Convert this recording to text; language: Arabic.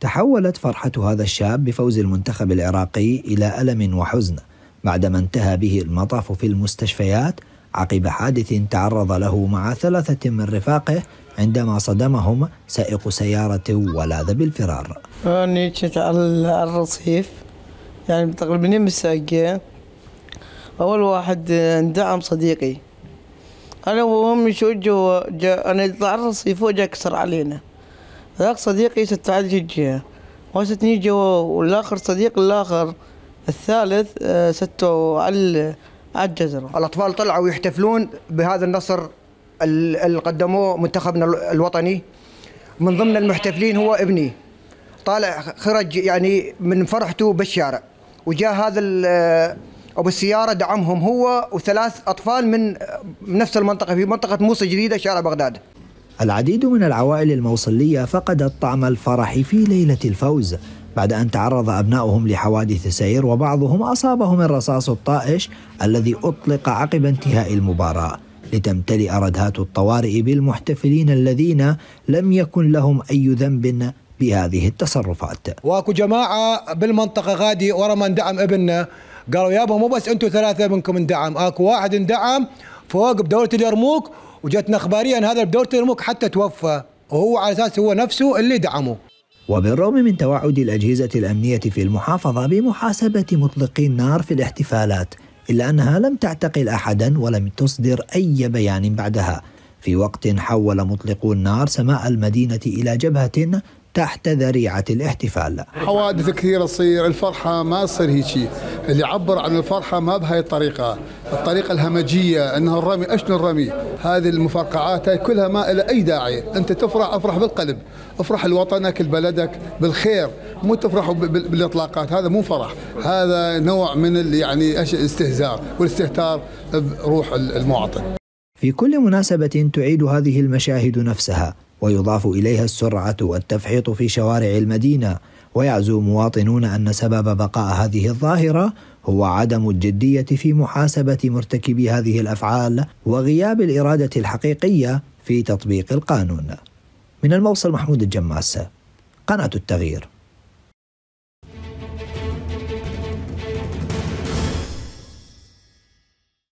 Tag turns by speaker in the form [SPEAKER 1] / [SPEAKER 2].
[SPEAKER 1] تحولت فرحة هذا الشاب بفوز المنتخب العراقي إلى ألم وحزن بعدما انتهى به المطاف في المستشفيات عقب حادث تعرض له مع ثلاثة من رفاقه عندما صدمهم سائق سيارة ولاذ بالفرار
[SPEAKER 2] أنا كنت على الرصيف يعني تقريبا من الساقية أول واحد اندعم صديقي أنا وهم شو جا أنا طلع الرصيف وجا كسر علينا ذاك صديقي ستعالج الجهة وستني جوا والآخر صديق الآخر الثالث آه، ستو على الجزرة الأطفال طلعوا يحتفلون بهذا
[SPEAKER 3] النصر اللي قدموه منتخبنا الوطني من ضمن المحتفلين هو ابني طالع خرج يعني من فرحته بالشارع وجاء هذا أو آه، بالسيارة دعمهم هو وثلاث اطفال من نفس المنطقه في منطقه موسى جديده شارع بغداد
[SPEAKER 1] العديد من العوائل الموصلية فقدت طعم الفرح في ليلة الفوز بعد أن تعرض أبنائهم لحوادث سير وبعضهم أصابهم الرصاص الطائش الذي أطلق عقب انتهاء المباراة لتمتلئ ردهات الطوارئ بالمحتفلين الذين لم يكن لهم أي ذنب بهذه التصرفات
[SPEAKER 3] واكو جماعة بالمنطقة غادي ورا ما اندعم ابننا قالوا يابا مو بس انتم ثلاثة منكم اندعم اكو واحد اندعم فوق بدولة اليرموك وجاتنا اخباريه ان هذا بدور تيرموك حتى توفى وهو على اساس هو نفسه اللي دعمه وبالرغم من توعد الأجهزة الأمنية في المحافظة بمحاسبة
[SPEAKER 1] مطلقي النار في الاحتفالات إلا أنها لم تعتقل أحدا ولم تصدر أي بيان بعدها في وقت حول مطلقو النار سماء المدينة إلى جبهة تحت ذريعة الاحتفال
[SPEAKER 4] حوادث كثيرة تصير الفرحة ما تصير هيك اللي عبر عن الفرحه ما بهاي الطريقه الطريقه الهمجيه انه الرمي اشنو الرمي هذه المفرقعات هاي كلها ما لها اي داعي انت تفرح افرح بالقلب افرح لوطنك لبلدك بالخير مو تفرح بالاطلاقات هذا مو فرح هذا نوع من يعني الاستهزاء والاستهتار بروح المواطن
[SPEAKER 1] في كل مناسبه تعيد هذه المشاهد نفسها ويضاف إليها السرعة والتفحيط في شوارع المدينة ويعزو مواطنون أن سبب بقاء هذه الظاهرة هو عدم الجدية في محاسبة مرتكبي هذه الأفعال وغياب الإرادة الحقيقية في تطبيق القانون من الموصل محمود الجماسه قناة التغيير